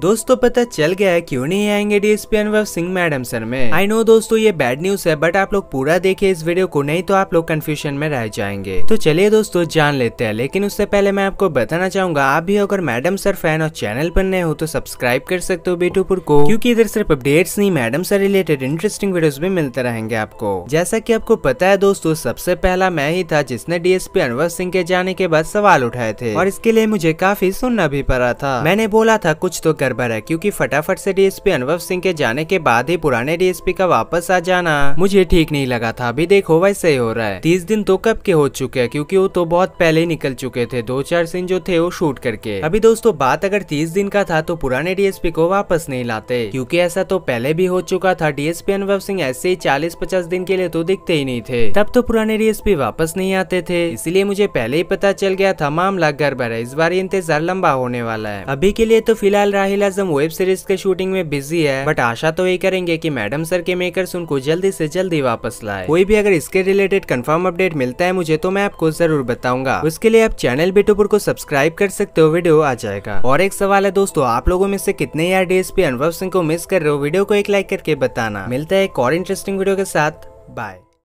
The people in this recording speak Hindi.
दोस्तों पता चल गया है क्यों नहीं आएंगे डीएसपी अनुभव सिंह मैडम सर में आई नो दोस्तों ये बैड न्यूज है बट आप लोग पूरा देखे इस वीडियो को नहीं तो आप लोग कंफ्यूजन में रह जाएंगे तो चलिए दोस्तों जान लेते हैं लेकिन उससे पहले मैं आपको बताना चाहूंगा आप भी अगर मैडम सर फैन और चैनल पर नए हो तो सब्सक्राइब कर सकते हो बेटूपुर को क्यूँकी इधर सिर्फ अपडेट्स नहीं madam sir related interesting video भी मिलते रहेंगे आपको जैसा की आपको पता है दोस्तों सबसे पहला मैं ही था जिसने डीएसपी अनुभव सिंह के जाने के बाद सवाल उठाए थे और इसके लिए मुझे काफी सुनना भी पड़ा था मैंने बोला था कुछ तो गड़बड़ है क्योंकि फटाफट से डीएसपी अनुभव सिंह के जाने के बाद ही पुराने डीएसपी का वापस आ जाना मुझे ठीक नहीं लगा था अभी देखो वैसे ही हो रहा है तीस दिन तो कब के हो चुके हैं क्योंकि वो तो बहुत पहले ही निकल चुके थे दो चार सीन जो थे वो शूट करके अभी दोस्तों बात अगर तीस दिन का था तो पुराने डीएसपी को वापस नहीं लाते क्यूँकी ऐसा तो पहले भी हो चुका था डीएसपी अनुभव सिंह ऐसे ही चालीस पचास दिन के लिए तो दिखते ही नहीं थे तब तो पुराने डीएसपी वापस नहीं आते थे इसलिए मुझे पहले ही पता चल गया था मामला गड़बड़ है इस बार इंतजार लंबा होने वाला है अभी के लिए तो फिलहाल राहिल नील आजम वेब सीरीज के शूटिंग में बिजी है बट आशा तो यही करेंगे की मैडम सर के मेकर्स उनको जल्दी से जल्दी वापस लाए कोई भी अगर इसके रिलेटेड कंफर्म अपडेट मिलता है मुझे तो मैं आपको जरूर बताऊंगा उसके लिए आप चैनल बिटोपुर को सब्सक्राइब कर सकते हो वीडियो आ जाएगा और एक सवाल है दोस्तों आप लोगों में से कितने यार डीएसपी अनुभव सिंह को मिस कर रहे हो वीडियो को एक लाइक करके बताना मिलता है एक और इंटरेस्टिंग वीडियो के साथ बाय